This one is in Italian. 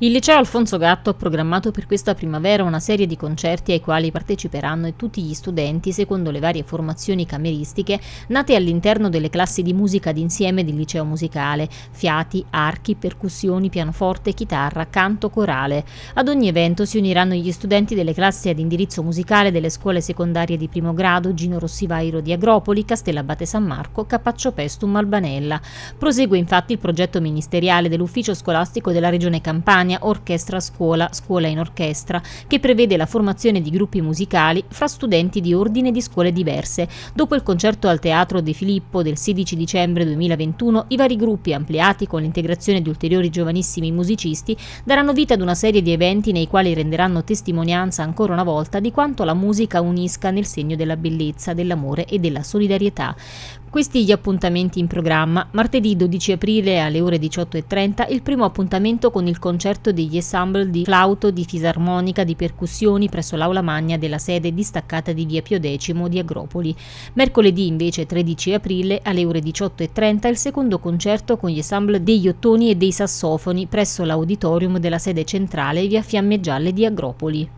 Il liceo Alfonso Gatto ha programmato per questa primavera una serie di concerti ai quali parteciperanno tutti gli studenti secondo le varie formazioni cameristiche nate all'interno delle classi di musica d'insieme del liceo musicale, fiati, archi, percussioni, pianoforte, chitarra, canto, corale. Ad ogni evento si uniranno gli studenti delle classi ad indirizzo musicale delle scuole secondarie di primo grado Gino Rossivairo di Agropoli, Castellabate San Marco, Capaccio Pestum Albanella. Prosegue infatti il progetto ministeriale dell'Ufficio Scolastico della Regione Campania temporanea Orchestra Scuola, Scuola in Orchestra, che prevede la formazione di gruppi musicali fra studenti di ordine di scuole diverse. Dopo il concerto al Teatro De Filippo del 16 dicembre 2021, i vari gruppi ampliati con l'integrazione di ulteriori giovanissimi musicisti daranno vita ad una serie di eventi nei quali renderanno testimonianza ancora una volta di quanto la musica unisca nel segno della bellezza, dell'amore e della solidarietà. Questi gli appuntamenti in programma. Martedì 12 aprile alle ore 18.30 il primo appuntamento con il concerto concerto degli ensemble di flauto, di fisarmonica, di percussioni presso l'aula magna della sede distaccata di via Pio X di Agropoli. Mercoledì invece 13 aprile alle ore 18.30 il secondo concerto con gli ensemble degli ottoni e dei sassofoni presso l'auditorium della sede centrale via Fiamme Gialle di Agropoli.